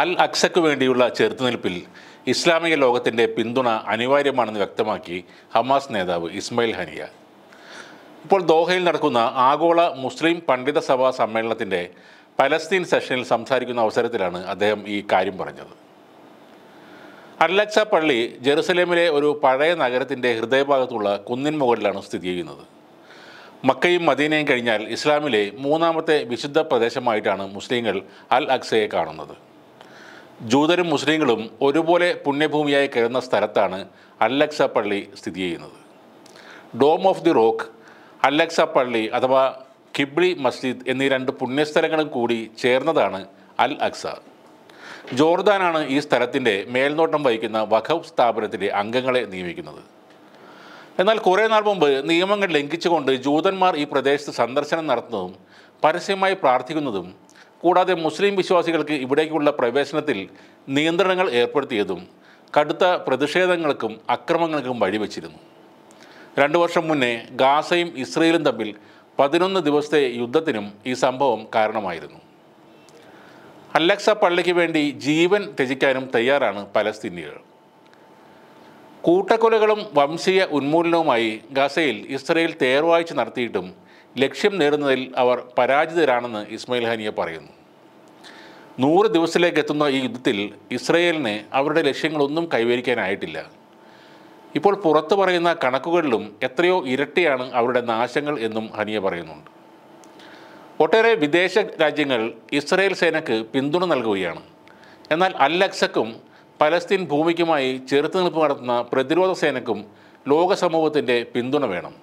അൽ അക്സയ്ക്ക് വേണ്ടിയുള്ള ചെറുത്തുനിൽപ്പിൽ ഇസ്ലാമിക ലോകത്തിൻ്റെ പിന്തുണ അനിവാര്യമാണെന്ന് വ്യക്തമാക്കി ഹമാസ് നേതാവ് ഇസ്മയിൽ ഹനിയ ഇപ്പോൾ ദോഹയിൽ നടക്കുന്ന ആഗോള മുസ്ലിം പണ്ഡിത സഭാ സമ്മേളനത്തിൻ്റെ പലസ്തീൻ സെഷനിൽ സംസാരിക്കുന്ന അവസരത്തിലാണ് അദ്ദേഹം ഈ കാര്യം പറഞ്ഞത് അല്ലക്സ പള്ളി ജെറുസലേമിലെ ഒരു പഴയ നഗരത്തിൻ്റെ ഹൃദയഭാഗത്തുള്ള കുന്നിൻ മുകളിലാണ് സ്ഥിതി ചെയ്യുന്നത് മക്കയും മദീനയും കഴിഞ്ഞാൽ ഇസ്ലാമിലെ മൂന്നാമത്തെ വിശുദ്ധ പ്രദേശമായിട്ടാണ് മുസ്ലിങ്ങൾ അൽ അക്സയെ കാണുന്നത് ജൂതരും മുസ്ലിങ്ങളും ഒരുപോലെ പുണ്യഭൂമിയായി കരുതുന്ന സ്ഥലത്താണ് അല്ലക്സ പള്ളി സ്ഥിതി ചെയ്യുന്നത് Dome of the Rock Al Aqsa പള്ളി അഥവാ കിബ്ലി മസ്ജിദ് എന്നീ രണ്ട് പുണ്യസ്ഥലങ്ങളും കൂടി ചേർന്നതാണ് അൽ അക്സ ജോർദാനാണ് ഈ സ്ഥലത്തിൻ്റെ മേൽനോട്ടം വഹിക്കുന്ന വഖഫ് സ്ഥാപനത്തിലെ അംഗങ്ങളെ നിയമിക്കുന്നത് എന്നാൽ കുറേ നാൾ മുമ്പ് നിയമങ്ങൾ ലംഘിച്ചുകൊണ്ട് ജൂതന്മാർ ഈ പ്രദേശത്ത് സന്ദർശനം നടത്തുന്നതും പരസ്യമായി പ്രാർത്ഥിക്കുന്നതും കൂടാതെ മുസ്ലിം വിശ്വാസികൾക്ക് ഇവിടേക്കുള്ള പ്രവേശനത്തിൽ നിയന്ത്രണങ്ങൾ ഏർപ്പെടുത്തിയതും കടുത്ത പ്രതിഷേധങ്ങൾക്കും അക്രമങ്ങൾക്കും വഴിവെച്ചിരുന്നു രണ്ടു വർഷം മുന്നേ ഗാസയും ഇസ്രയേലും തമ്മിൽ പതിനൊന്ന് ദിവസത്തെ യുദ്ധത്തിനും ഈ സംഭവം കാരണമായിരുന്നു അലക്സ പള്ളിക്ക് വേണ്ടി ജീവൻ ത്യജിക്കാനും തയ്യാറാണ് പലസ്തീനികൾ കൂട്ടക്കൊലകളും വംശീയ ഉന്മൂലനവുമായി ഗസയിൽ ഇസ്രയേൽ തേർവാഴ്ച നടത്തിയിട്ടും ലക്ഷ്യം നേടുന്നതിൽ അവർ പരാജിതരാണെന്ന് ഇസ്മയിൽ ഹാനിയ പറയുന്നു നൂറ് ദിവസത്തിലേക്ക് എത്തുന്ന ഈ യുദ്ധത്തിൽ ഇസ്രയേലിനെ അവരുടെ ലക്ഷ്യങ്ങളൊന്നും കൈവരിക്കാനായിട്ടില്ല ഇപ്പോൾ പുറത്തു പറയുന്ന കണക്കുകളിലും എത്രയോ ഇരട്ടിയാണ് അവരുടെ നാശങ്ങൾ എന്നും ഹനിയ പറയുന്നുണ്ട് ഒട്ടേറെ വിദേശ രാജ്യങ്ങൾ ഇസ്രയേൽ സേനയ്ക്ക് പിന്തുണ നൽകുകയാണ് എന്നാൽ അൽ അക്സക്കും പലസ്തീൻ ഭൂമിക്കുമായി ചെറുത്തുനിൽപ്പ് നടത്തുന്ന പ്രതിരോധ സേനയ്ക്കും ലോക സമൂഹത്തിൻ്റെ പിന്തുണ വേണം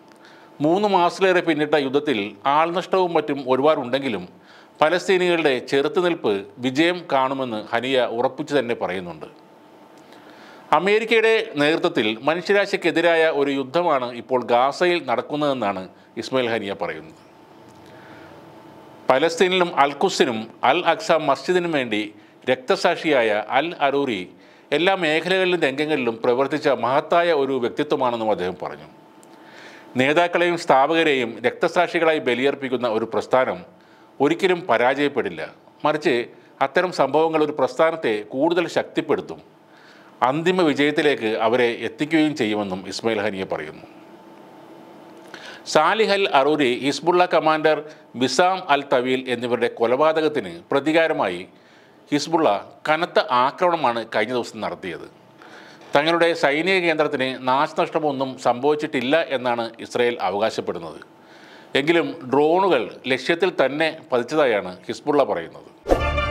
മൂന്ന് മാസത്തിലേറെ പിന്നിട്ട യുദ്ധത്തിൽ ആൾനഷ്ടവും മറ്റും ഒരുപാടുണ്ടെങ്കിലും പലസ്തീനികളുടെ ചെറുത്തുനിൽപ്പ് വിജയം കാണുമെന്ന് ഹനിയ ഉറപ്പിച്ചു തന്നെ പറയുന്നുണ്ട് അമേരിക്കയുടെ നേതൃത്വത്തിൽ മനുഷ്യരാശിക്കെതിരായ ഒരു യുദ്ധമാണ് ഇപ്പോൾ ഗാസയിൽ നടക്കുന്നതെന്നാണ് ഇസ്മയിൽ ഹനിയ പറയുന്നത് പലസ്തീനിലും അൽഖുസിനും അൽ അക്സ മസ്ജിദിനും വേണ്ടി രക്തസാക്ഷിയായ അൽ അറൂരി എല്ലാ മേഖലകളിലും രംഗങ്ങളിലും പ്രവർത്തിച്ച മഹത്തായ ഒരു വ്യക്തിത്വമാണെന്നും അദ്ദേഹം പറഞ്ഞു നേതാക്കളെയും സ്ഥാപകരെയും രക്തസാക്ഷികളായി ബലിയർപ്പിക്കുന്ന ഒരു പ്രസ്ഥാനം ഒരിക്കലും പരാജയപ്പെടില്ല മറിച്ച് അത്തരം സംഭവങ്ങൾ ഒരു പ്രസ്ഥാനത്തെ കൂടുതൽ ശക്തിപ്പെടുത്തും അന്തിമ വിജയത്തിലേക്ക് അവരെ എത്തിക്കുകയും ചെയ്യുമെന്നും ഇസ്മയിൽ ഹനിയ പറയുന്നു സാലിഹൽ അറൂരി ഹിസ്ബുള്ള കമാൻഡർ ബിസാം അൽ തവീൽ എന്നിവരുടെ കൊലപാതകത്തിന് പ്രതികാരമായി ഹിസ്ബുള്ള കനത്ത ആക്രമണമാണ് കഴിഞ്ഞ ദിവസം നടത്തിയത് തങ്ങളുടെ സൈനിക കേന്ദ്രത്തിന് നാശനഷ്ടമൊന്നും സംഭവിച്ചിട്ടില്ല എന്നാണ് ഇസ്രയേൽ അവകാശപ്പെടുന്നത് എങ്കിലും ഡ്രോണുകൾ ലക്ഷ്യത്തിൽ തന്നെ പതിച്ചതായാണ് ഹിസ്ബുള്ള പറയുന്നത്